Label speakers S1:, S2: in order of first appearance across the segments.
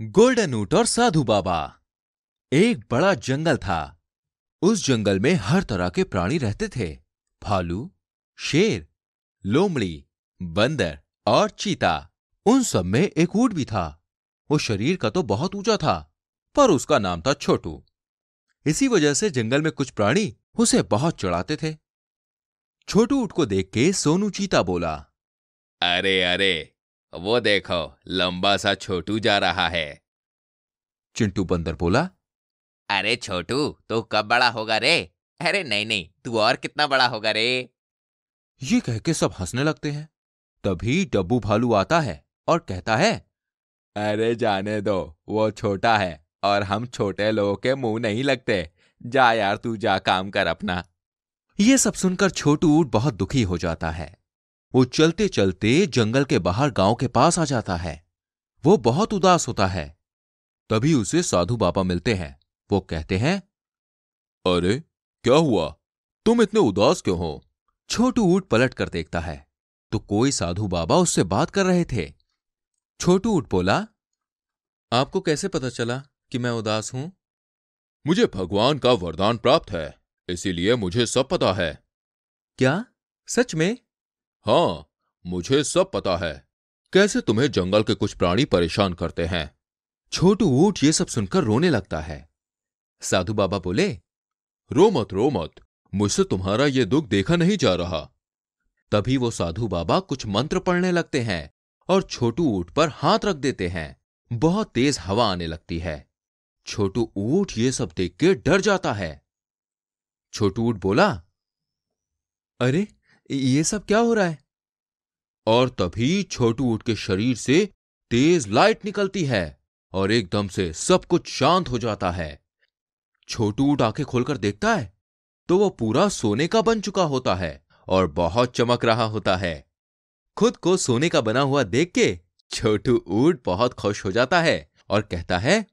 S1: golden ऊट और साधु बाबा एक बड़ा जंगल था उस जंगल में हर तरह के प्राणी रहते थे भालू शेर लोमड़ी बंदर और चीता उन सब में एक ऊट भी था वो शरीर का तो बहुत ऊंचा था पर उसका नाम था छोटू इसी वजह से जंगल में कुछ प्राणी उसे बहुत चढ़ाते थे छोटू ऊट को देख के सोनू चीता बोला अरे अरे वो देखो लंबा सा छोटू जा रहा है चिंटू बंदर बोला अरे छोटू तो कब बड़ा होगा रे अरे नहीं नहीं तू और कितना बड़ा होगा रे ये कह के सब हंसने लगते हैं तभी डब्बू भालू आता है और कहता है अरे जाने दो वो छोटा है और हम छोटे लोगों के मुंह नहीं लगते जा यार तू जा काम कर अपना ये सब सुनकर छोटू बहुत दुखी हो जाता है वो चलते चलते जंगल के बाहर गांव के पास आ जाता है वो बहुत उदास होता है तभी उसे साधु बाबा मिलते हैं वो कहते हैं अरे क्या हुआ तुम इतने उदास क्यों हो छोटू ऊट पलट कर देखता है तो कोई साधु बाबा उससे बात कर रहे थे छोटू ऊट बोला आपको कैसे पता चला कि मैं उदास हूं मुझे भगवान का वरदान प्राप्त है इसीलिए मुझे सब पता है क्या सच में हाँ मुझे सब पता है कैसे तुम्हें जंगल के कुछ प्राणी परेशान करते हैं छोटू ऊट ये सब सुनकर रोने लगता है साधु बाबा बोले रो मत रो मत मुझसे तुम्हारा ये दुख देखा नहीं जा रहा तभी वो साधु बाबा कुछ मंत्र पढ़ने लगते हैं और छोटू ऊट पर हाथ रख देते हैं बहुत तेज हवा आने लगती है छोटू ऊट ये सब देख के डर जाता है छोटू ऊट बोला अरे ये सब क्या हो रहा है और तभी छोटू उठ के शरीर से तेज लाइट निकलती है और एकदम से सब कुछ शांत हो जाता है छोटू उठ आंखें खोलकर देखता है तो वो पूरा सोने का बन चुका होता है और बहुत चमक रहा होता है खुद को सोने का बना हुआ देख के छोटू ऊट बहुत खुश हो जाता है और कहता है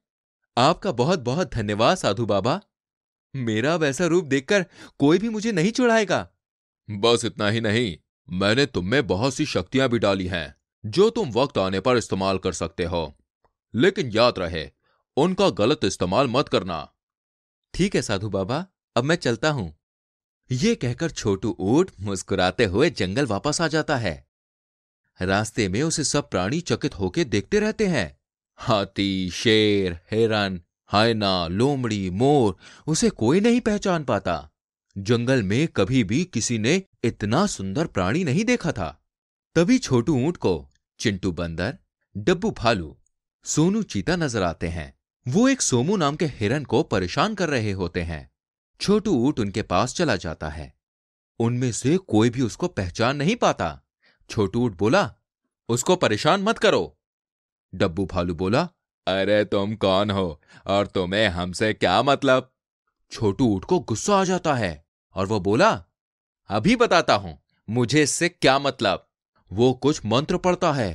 S1: आपका बहुत बहुत धन्यवाद साधु बाबा मेरा वैसा रूप देखकर कोई भी मुझे नहीं चुड़ाएगा बस इतना ही नहीं मैंने तुम्हें बहुत सी शक्तियां भी डाली हैं जो तुम वक्त आने पर इस्तेमाल कर सकते हो लेकिन याद रहे उनका गलत इस्तेमाल मत करना ठीक है साधु बाबा अब मैं चलता हूं ये कहकर छोटू ऊट मुस्कुराते हुए जंगल वापस आ जाता है रास्ते में उसे सब प्राणी चकित होके देखते रहते हैं हाथी शेर हिरन हायना लोमड़ी मोर उसे कोई नहीं पहचान पाता जंगल में कभी भी किसी ने इतना सुंदर प्राणी नहीं देखा था तभी छोटू ऊंट को चिंटू बंदर डब्बू भालू सोनू चीता नजर आते हैं वो एक सोमू नाम के हिरन को परेशान कर रहे होते हैं छोटू ऊट उनके पास चला जाता है उनमें से कोई भी उसको पहचान नहीं पाता छोटू ऊट बोला उसको परेशान मत करो डब्बू भालू बोला अरे तुम कौन हो और तुम्हें हमसे क्या मतलब छोटू ऊट को गुस्सा आ जाता है और वो बोला अभी बताता हूं मुझे इससे क्या मतलब वो कुछ मंत्र पढ़ता है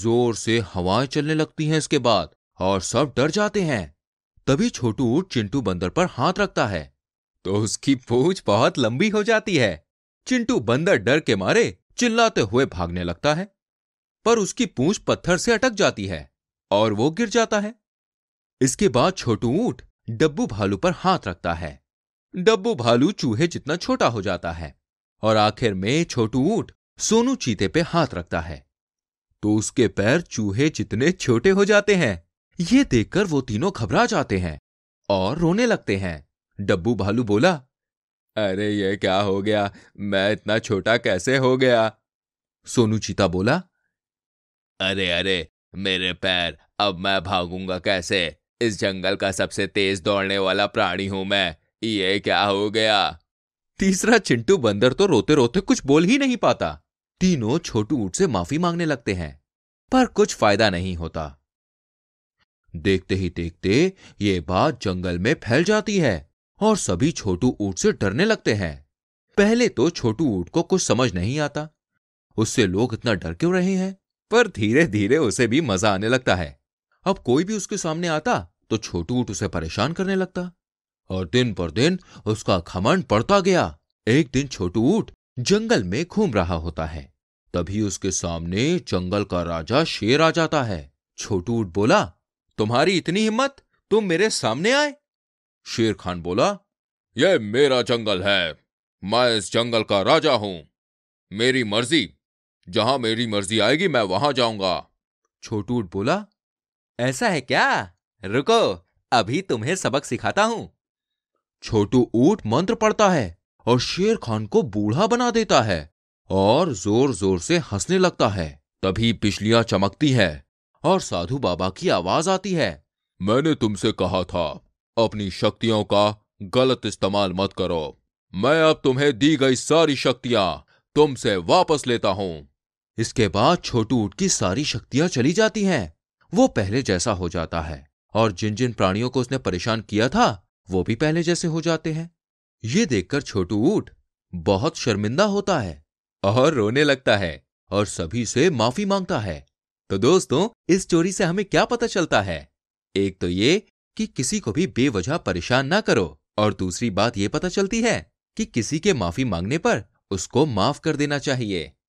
S1: जोर से हवाएं चलने लगती हैं इसके बाद और सब डर जाते हैं तभी छोटू ऊट चिंटू बंदर पर हाथ रखता है तो उसकी पूछ बहुत लंबी हो जाती है चिंटू बंदर डर के मारे चिल्लाते हुए भागने लगता है पर उसकी पूछ पत्थर से अटक जाती है और वो गिर जाता है इसके बाद छोटू ऊंट डब्बू भालू पर हाथ रखता है डब्बू भालू चूहे जितना छोटा हो जाता है और आखिर में छोटू ऊंट सोनू चीते पे हाथ रखता है तो उसके पैर चूहे जितने छोटे हो जाते हैं ये देखकर वो तीनों घबरा जाते हैं और रोने लगते हैं डब्बू भालू बोला अरे ये क्या हो गया मैं इतना छोटा कैसे हो गया सोनू चीता बोला अरे अरे मेरे पैर अब मैं भागूंगा कैसे इस जंगल का सबसे तेज दौड़ने वाला प्राणी हूं मैं ये क्या हो गया तीसरा चिंटू बंदर तो रोते रोते कुछ बोल ही नहीं पाता तीनों छोटू ऊट से माफी मांगने लगते हैं पर कुछ फायदा नहीं होता देखते ही देखते ये बात जंगल में फैल जाती है और सभी छोटू ऊट से डरने लगते हैं पहले तो छोटू ऊट को कुछ समझ नहीं आता उससे लोग इतना डर क्यों रहे हैं पर धीरे धीरे उसे भी मजा आने लगता है अब कोई भी उसके सामने आता तो छोटू ऊट उसे परेशान करने लगता और दिन पर दिन उसका खमंड पड़ता गया एक दिन छोटू ऊट जंगल में घूम रहा होता है तभी उसके सामने जंगल का राजा शेर आ जाता है छोटू ऊट बोला तुम्हारी इतनी हिम्मत तुम मेरे सामने आए शेर खान बोला यह मेरा जंगल है मैं इस जंगल का राजा हूं मेरी मर्जी जहां मेरी मर्जी आएगी मैं वहां जाऊंगा छोटूट बोला ऐसा है क्या रुको अभी तुम्हें सबक सिखाता हूं छोटू ऊट मंत्र पढ़ता है और शेर खान को बूढ़ा बना देता है और जोर जोर से हंसने लगता है तभी पिछलियां चमकती है और साधु बाबा की आवाज आती है मैंने तुमसे कहा था अपनी शक्तियों का गलत इस्तेमाल मत करो मैं अब तुम्हें दी गई सारी शक्तियां तुमसे वापस लेता हूं इसके बाद छोटू ऊट की सारी शक्तियां चली जाती हैं वो पहले जैसा हो जाता है और जिन जिन प्राणियों को उसने परेशान किया था वो भी पहले जैसे हो जाते हैं ये देखकर छोटू ऊट बहुत शर्मिंदा होता है और रोने लगता है और सभी से माफी मांगता है तो दोस्तों इस चोरी से हमें क्या पता चलता है एक तो ये कि किसी को भी बेवजह परेशान ना करो और दूसरी बात यह पता चलती है कि किसी के माफी मांगने पर उसको माफ कर देना चाहिए